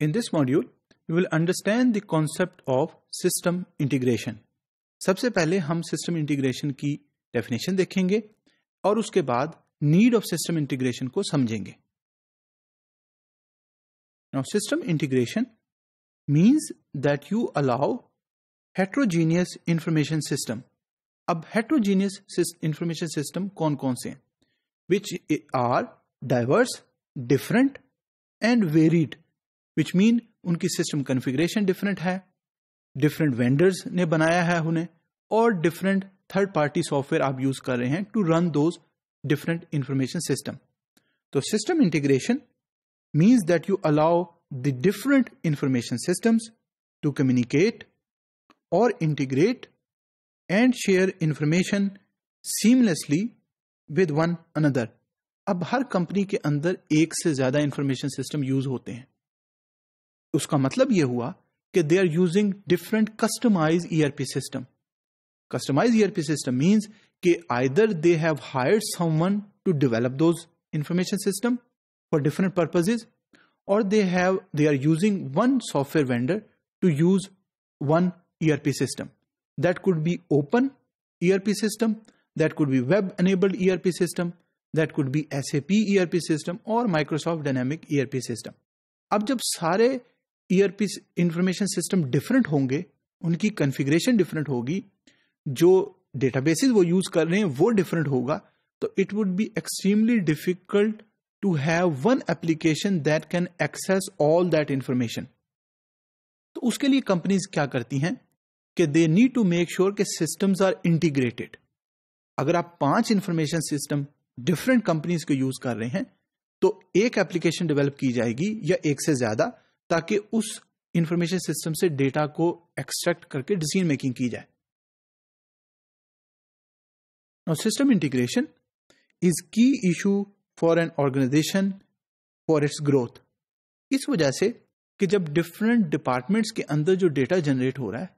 In this module, we will understand the concept of system integration. सबसे पहले हम system integration की definition देखेंगे और उसके बाद नीड ऑफ सिस्टम इंटीग्रेशन को समझेंगे Now, system integration means that you allow heterogeneous information system. अब heterogeneous information system कौन कौन से हैं? Which are diverse, different and varied. Which mean उनकी सिस्टम कन्फिग्रेशन डिफरेंट है डिफरेंट वेंडर्स ने बनाया है उन्हें और डिफरेंट थर्ड पार्टी सॉफ्टवेयर आप यूज कर रहे हैं to run those different information system तो system integration means that you allow the different information systems to communicate और integrate and share information seamlessly with one another अब हर company के अंदर एक से ज्यादा इंफॉर्मेशन सिस्टम यूज होते हैं उसका मतलब यह हुआ कि they are using different customize ERP system customize ERP system means कि either they have hired someone to develop those information system for different purposes और they have they are using one software vendor to use one ERP system that could be open ERP system that could be web enabled ERP system, that could be SAP ERP system और Microsoft dynamic ERP system अब जब सारे earpiece information system different होंगे उनकी configuration different होगी जो databases वो use कर रहे हैं वो डिफरेंट होगा तो it would be extremely difficult to have one application that can access all that information तो उसके लिए कंपनीज क्या करती हैं कि they need to make sure के सिस्टम्स आर इंटीग्रेटेड अगर आप पांच इंफॉर्मेशन सिस्टम डिफरेंट कंपनीज को यूज कर रहे हैं तो एक एप्लीकेशन डेवलप की जाएगी या एक से ज्यादा ताकि उस इंफॉर्मेशन सिस्टम से डेटा को एक्सट्रैक्ट करके डिसीजन मेकिंग की जाए system integration is key issue for an organization for its growth इस वजह से कि जब डिफरेंट डिपार्टमेंट्स के अंदर जो डेटा जनरेट हो रहा है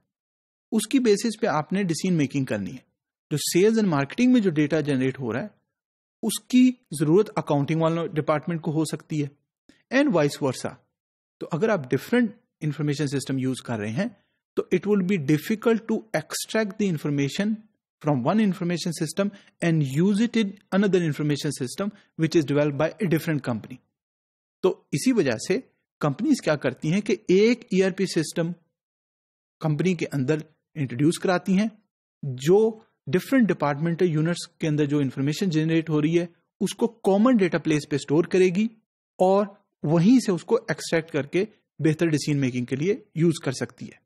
उसकी बेसिस पे आपने डिसीजन मेकिंग करनी है जो सेल्स एंड मार्केटिंग में जो डेटा जनरेट हो रहा है उसकी जरूरत अकाउंटिंग वाले डिपार्टमेंट को हो सकती है एंड वाइस वर्सा तो अगर आप डिफरेंट इंफॉर्मेशन सिस्टम यूज कर रहे हैं तो it will be difficult to extract the information from one information system and use it in another information system which is develop by a different company तो इसी वजह से कंपनीज क्या करती हैं कि एक ईआरपी सिस्टम कंपनी के अंदर इंट्रोड्यूस कराती हैं जो डिफरेंट डिपार्टमेंटल यूनिट्स के अंदर जो इंफॉर्मेशन जनरेट हो रही है उसको कॉमन डेटा प्लेस पे स्टोर करेगी और वहीं से उसको एक्सट्रैक्ट करके बेहतर डिसीजन मेकिंग के लिए यूज कर सकती है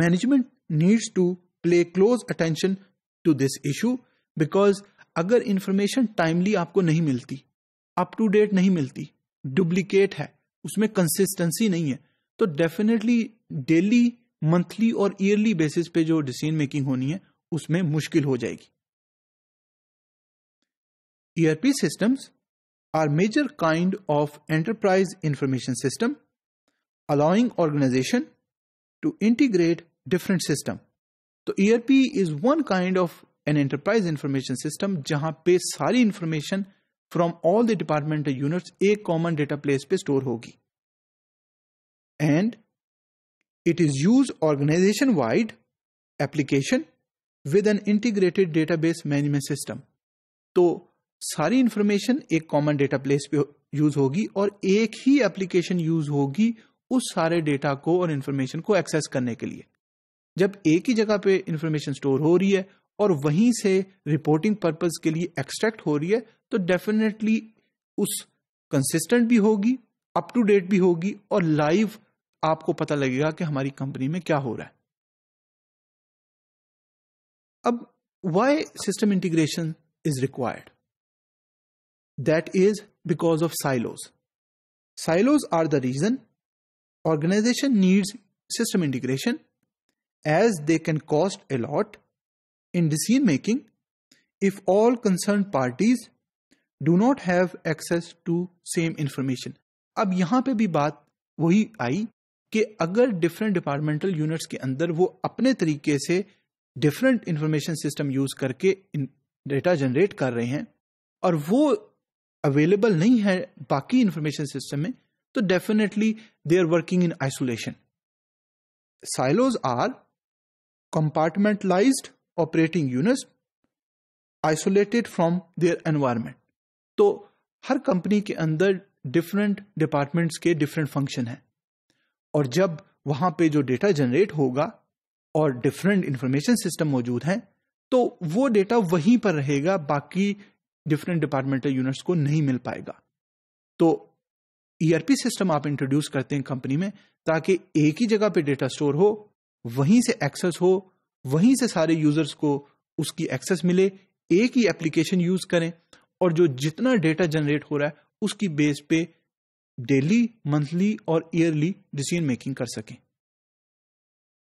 management needs to play close attention to this issue because अगर इंफॉर्मेशन टाइमली आपको नहीं मिलती अप टू डेट नहीं मिलती डुप्लीकेट है उसमें कंसिस्टेंसी नहीं है तो डेफिनेटली डेली मंथली और ईयरली बेसिस पे जो डिसीजन मेकिंग होनी है उसमें मुश्किल हो जाएगी ERP systems are major kind of enterprise information system allowing organization to integrate different system So ERP is one kind of an enterprise information system जहां पे सारी information from all the departmental units a common data place पे store and it is used organization wide application with an integrated database management system So सारी information एक common data place पे use होगी और एक ही एप्लीकेशन यूज होगी उस सारे डेटा को और इन्फॉर्मेशन को एक्सेस करने के लिए जब एक ही जगह पे इंफॉर्मेशन स्टोर हो रही है और वहीं से रिपोर्टिंग पर्पज के लिए एक्सट्रैक्ट हो रही है तो डेफिनेटली उस कंसिस्टेंट भी होगी अप टू डेट भी होगी और लाइव आपको पता लगेगा कि हमारी कंपनी में क्या हो रहा है अब why system integration is required That is because of silos. Silos are the reason organization needs system integration as they can cost a lot in decision making if all concerned parties do not have access to same information. अब यहाँ पे भी बात वही आई कि अगर different departmental units के अंदर वो अपने तरीके से डिफरेंट इंफॉर्मेशन सिस्टम यूज करके data generate कर रहे हैं और वो अवेलेबल नहीं है बाकी इंफॉर्मेशन सिस्टम में तो definitely they are working in isolation silos are compartmentalize operating unit isolated from their environment तो हर कंपनी के अंदर डिफरेंट डिपार्टमेंट्स के डिफरेंट फंक्शन हैं और जब वहां पे जो डेटा जनरेट होगा और डिफरेंट इंफॉर्मेशन सिस्टम मौजूद हैं तो वो डेटा वहीं पर रहेगा बाकी डिफरेंट डिपार्टमेंटल यूनिट्स को नहीं मिल पाएगा तो ईआरपी e सिस्टम आप इंट्रोड्यूस करते हैं कंपनी में ताकि एक ही जगह पे डेटा स्टोर हो वहीं से एक्सेस हो वहीं से सारे यूजर्स को उसकी एक्सेस मिले एक ही एप्लीकेशन यूज करें और जो जितना डेटा जनरेट हो रहा है उसकी बेस पे डेली मंथली और ईयरली डिसीजन मेकिंग कर सकें